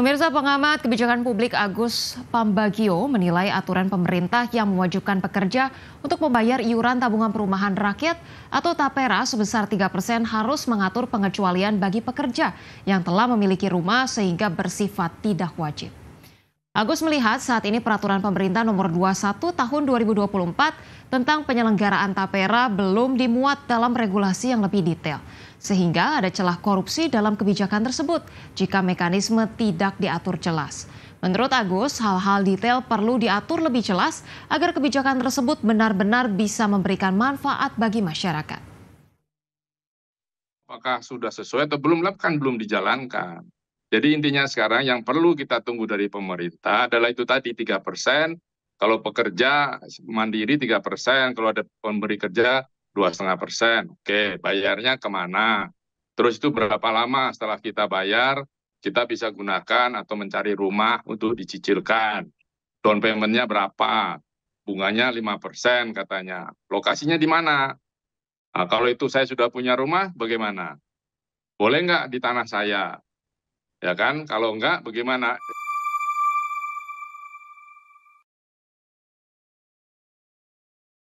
Pemirsa pengamat kebijakan publik Agus Pambagio menilai aturan pemerintah yang mewajibkan pekerja untuk membayar iuran tabungan perumahan rakyat atau TAPERA sebesar 3% harus mengatur pengecualian bagi pekerja yang telah memiliki rumah sehingga bersifat tidak wajib. Agus melihat saat ini peraturan pemerintah nomor 21 tahun 2024 tentang penyelenggaraan tapera belum dimuat dalam regulasi yang lebih detail. Sehingga ada celah korupsi dalam kebijakan tersebut jika mekanisme tidak diatur jelas. Menurut Agus, hal-hal detail perlu diatur lebih jelas agar kebijakan tersebut benar-benar bisa memberikan manfaat bagi masyarakat. Apakah sudah sesuai atau belum? Kan belum dijalankan jadi intinya sekarang yang perlu kita tunggu dari pemerintah adalah itu tadi tiga persen. Kalau pekerja mandiri tiga persen, kalau ada pemberi kerja dua setengah persen. Oke, bayarnya kemana? Terus itu berapa lama setelah kita bayar? Kita bisa gunakan atau mencari rumah untuk dicicilkan. Down paymentnya berapa? Bunganya lima persen katanya. Lokasinya di mana? Nah, kalau itu saya sudah punya rumah, bagaimana? Boleh nggak di tanah saya? ya kan kalau enggak bagaimana